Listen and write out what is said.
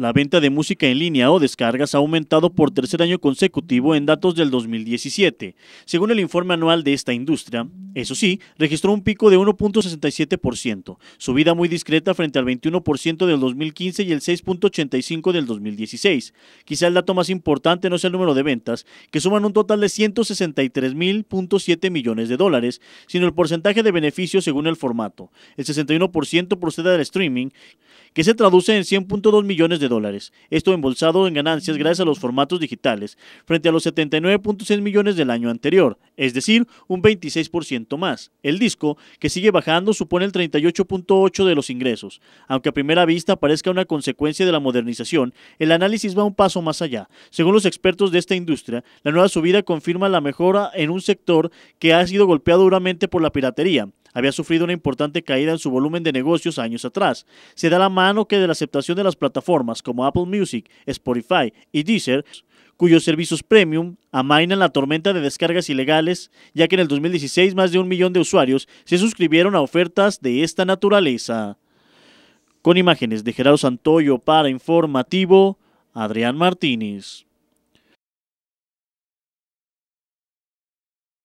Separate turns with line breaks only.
La venta de música en línea o descargas ha aumentado por tercer año consecutivo en datos del 2017. Según el informe anual de esta industria, eso sí, registró un pico de 1.67%, subida muy discreta frente al 21% del 2015 y el 6.85% del 2016. Quizá el dato más importante no sea el número de ventas, que suman un total de 163.7 millones de dólares, sino el porcentaje de beneficios según el formato. El 61% procede del streaming que se traduce en 100.2 millones de dólares, esto embolsado en ganancias mm. gracias a los formatos digitales, frente a los 79.6 millones del año anterior, es decir, un 26% más. El disco, que sigue bajando, supone el 38.8% de los ingresos. Aunque a primera vista parezca una consecuencia de la modernización, el análisis va un paso más allá. Según los expertos de esta industria, la nueva subida confirma la mejora en un sector que ha sido golpeado duramente por la piratería había sufrido una importante caída en su volumen de negocios años atrás. Se da la mano que de la aceptación de las plataformas como Apple Music, Spotify y Deezer, cuyos servicios premium amainan la tormenta de descargas ilegales, ya que en el 2016 más de un millón de usuarios se suscribieron a ofertas de esta naturaleza. Con imágenes de Gerardo Santoyo para Informativo, Adrián Martínez.